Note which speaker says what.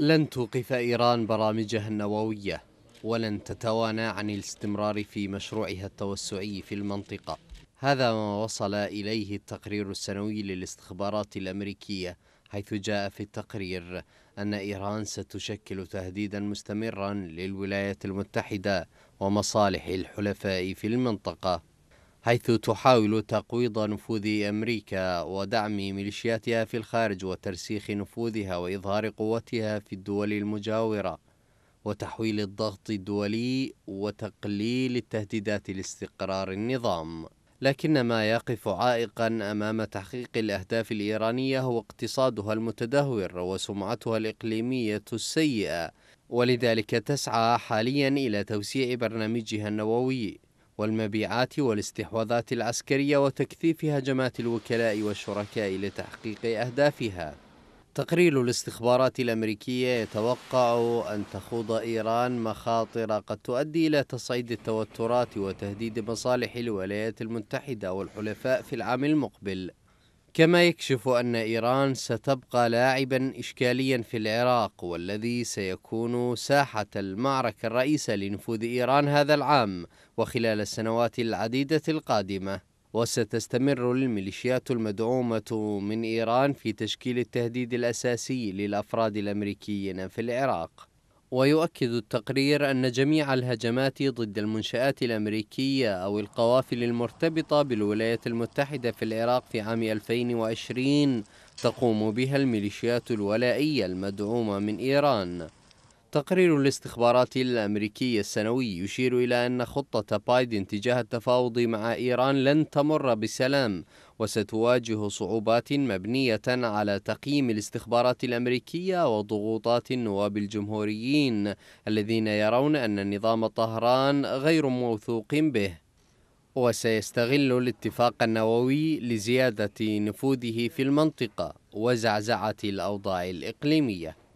Speaker 1: لن توقف إيران برامجها النووية ولن تتوانى عن الاستمرار في مشروعها التوسعي في المنطقة هذا ما وصل إليه التقرير السنوي للاستخبارات الأمريكية حيث جاء في التقرير أن إيران ستشكل تهديدا مستمرا للولايات المتحدة ومصالح الحلفاء في المنطقة حيث تحاول تقويض نفوذ أمريكا ودعم ميليشياتها في الخارج وترسيخ نفوذها وإظهار قوتها في الدول المجاورة وتحويل الضغط الدولي وتقليل التهديدات لاستقرار النظام لكن ما يقف عائقا امام تحقيق الاهداف الايرانيه هو اقتصادها المتدهور وسمعتها الاقليميه السيئه ولذلك تسعى حاليا الى توسيع برنامجها النووي والمبيعات والاستحواذات العسكرية وتكثيف هجمات الوكلاء والشركاء لتحقيق أهدافها تقرير الاستخبارات الأمريكية يتوقع أن تخوض إيران مخاطر قد تؤدي إلى تصعيد التوترات وتهديد مصالح الولايات المتحدة والحلفاء في العام المقبل كما يكشف أن إيران ستبقى لاعبا إشكاليا في العراق والذي سيكون ساحة المعركة الرئيسة لنفوذ إيران هذا العام وخلال السنوات العديدة القادمة وستستمر الميليشيات المدعومة من إيران في تشكيل التهديد الأساسي للأفراد الأمريكيين في العراق ويؤكد التقرير أن جميع الهجمات ضد المنشآت الأمريكية أو القوافل المرتبطة بالولايات المتحدة في العراق في عام 2020 تقوم بها الميليشيات الولائية المدعومة من إيران تقرير الاستخبارات الأمريكي السنوي يشير إلى أن خطة بايدن تجاه التفاوض مع إيران لن تمر بسلام وستواجه صعوبات مبنية على تقييم الاستخبارات الأمريكية وضغوطات النواب الجمهوريين الذين يرون أن نظام طهران غير موثوق به وسيستغل الاتفاق النووي لزيادة نفوذه في المنطقة وزعزعة الأوضاع الإقليمية